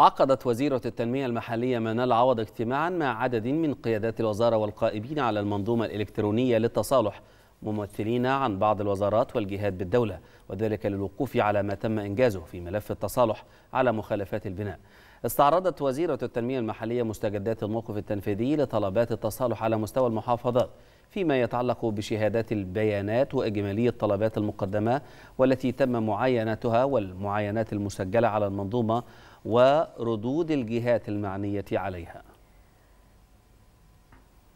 عقدت وزيرة التنمية المحلية منال عوض اجتماعا مع عدد من قيادات الوزارة والقائمين على المنظومة الإلكترونية للتصالح ممثلين عن بعض الوزارات والجهات بالدولة وذلك للوقوف على ما تم إنجازه في ملف التصالح على مخالفات البناء استعرضت وزيرة التنمية المحلية مستجدات الموقف التنفيذي لطلبات التصالح على مستوى المحافظات فيما يتعلق بشهادات البيانات وإجمالي الطلبات المقدمة والتي تم معاينتها والمعاينات المسجلة على المنظومة وردود الجهات المعنية عليها